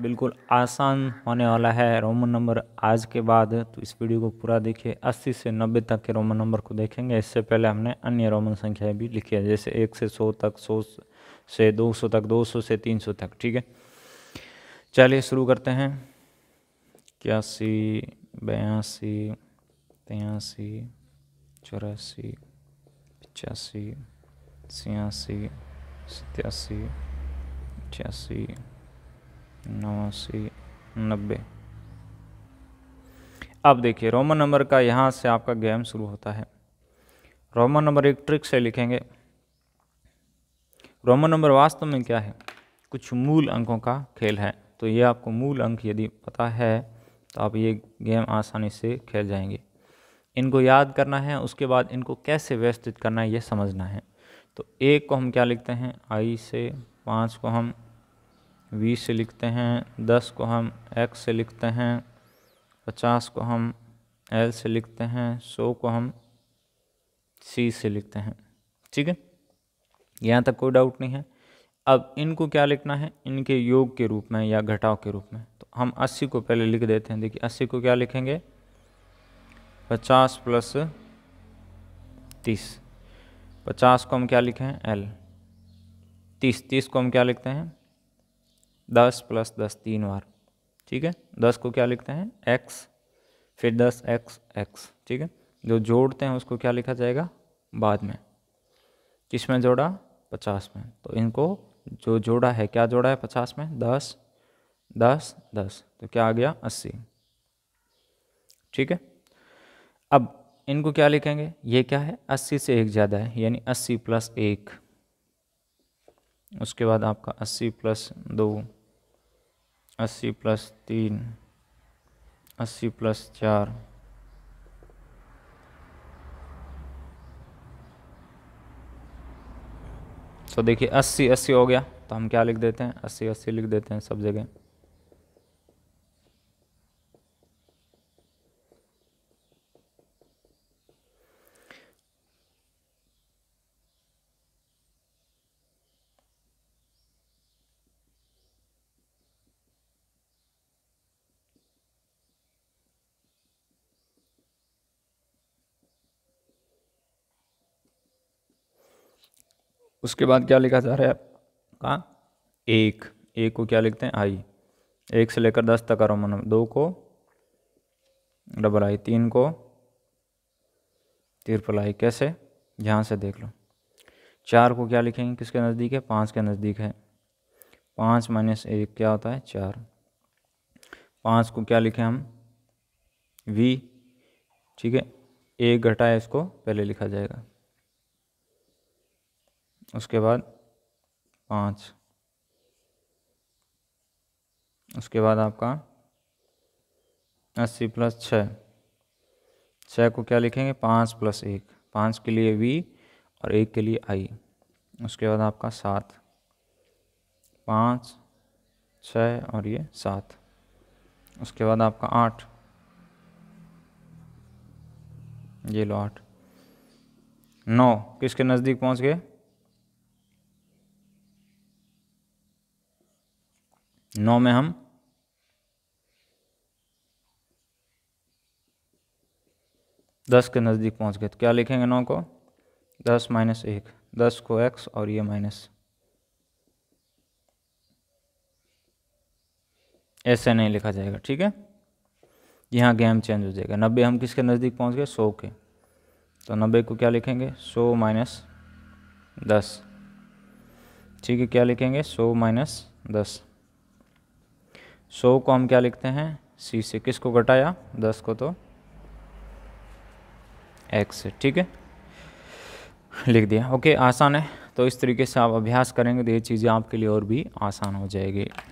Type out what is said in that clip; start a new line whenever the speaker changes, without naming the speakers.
बिल्कुल आसान होने वाला है रोमन नंबर आज के बाद तो इस वीडियो को पूरा देखिए 80 से 90 तक के रोमन नंबर को देखेंगे इससे पहले हमने अन्य रोमन संख्याएं भी लिखी है जैसे एक से सौ तक सौ से दो सौ तक दो सौ से तीन सौ तक ठीक है चलिए शुरू करते हैं इक्यासी बयासी तिरासी चौरासी पचासी छियासी सतासी छियासी नवासी नब्बे अब देखिए रोमन नंबर का यहाँ से आपका गेम शुरू होता है रोमन नंबर एक ट्रिक से लिखेंगे रोमन नंबर वास्तव में क्या है कुछ मूल अंकों का खेल है तो ये आपको मूल अंक यदि पता है तो आप ये गेम आसानी से खेल जाएंगे इनको याद करना है उसके बाद इनको कैसे व्यवस्थित करना है ये समझना है तो एक को हम क्या लिखते हैं आई से पाँच को हम v से लिखते हैं दस को हम एक्स से लिखते हैं पचास को हम एल से लिखते हैं सौ को हम सी से लिखते हैं ठीक है यहाँ तक कोई डाउट नहीं है अब इनको क्या लिखना है इनके योग के रूप में या घटाव के रूप में तो हम अस्सी को पहले लिख देते हैं देखिए अस्सी को क्या लिखेंगे पचास प्लस तीस पचास को हम क्या लिखे हैं एल तीस तीस को हम क्या लिखते हैं दस प्लस दस तीन बार ठीक है दस को क्या लिखते हैं एक्स फिर दस एक्स एक्स ठीक है जो जोड़ते हैं उसको क्या लिखा जाएगा बाद में किस में जोड़ा पचास में तो इनको जो जोड़ा है क्या जोड़ा है पचास में दस दस दस तो क्या आ गया अस्सी ठीक है अब इनको क्या लिखेंगे ये क्या है अस्सी से एक ज़्यादा है यानी अस्सी प्लस एक उसके बाद आपका अस्सी प्लस दो अस्सी प्लस तीन अस्सी प्लस चार तो देखिए अस्सी अस्सी हो गया तो हम क्या लिख देते हैं अस्सी अस्सी लिख देते हैं सब जगह उसके बाद क्या लिखा जा रहा है आपका एक एक को क्या लिखते हैं आई एक से लेकर दस तक अरोमन दो को डबल आई तीन को तिरपल आई कैसे यहाँ से देख लो चार को क्या लिखेंगे किसके नज़दीक है पाँच के नज़दीक है पाँच माइनस एक क्या होता है चार पाँच को क्या लिखें हम वी ठीक है एक घटाए इसको पहले लिखा जाएगा उसके बाद पाँच उसके बाद आपका अस्सी प्लस छः छः को क्या लिखेंगे पाँच प्लस एक पाँच के लिए वी और एक के लिए आई उसके बाद आपका सात पाँच छ और ये सात उसके बाद आपका आठ ये लो आठ नौ किसके नज़दीक पहुंच गए नौ में हम दस के नज़दीक पहुंच गए तो क्या लिखेंगे नौ को दस माइनस एक दस को एक्स और ये माइनस ऐसे नहीं लिखा जाएगा ठीक है यहाँ गेम चेंज हो जाएगा नब्बे हम किसके नज़दीक पहुँच गए सौ के तो नब्बे को क्या लिखेंगे सौ माइनस दस ठीक है क्या लिखेंगे सौ माइनस दस सौ को हम क्या लिखते हैं सी से किस को घटाया दस को तो एक्स से ठीक है लिख दिया ओके आसान है तो इस तरीके से आप अभ्यास करेंगे तो ये चीज़ें आपके लिए और भी आसान हो जाएगी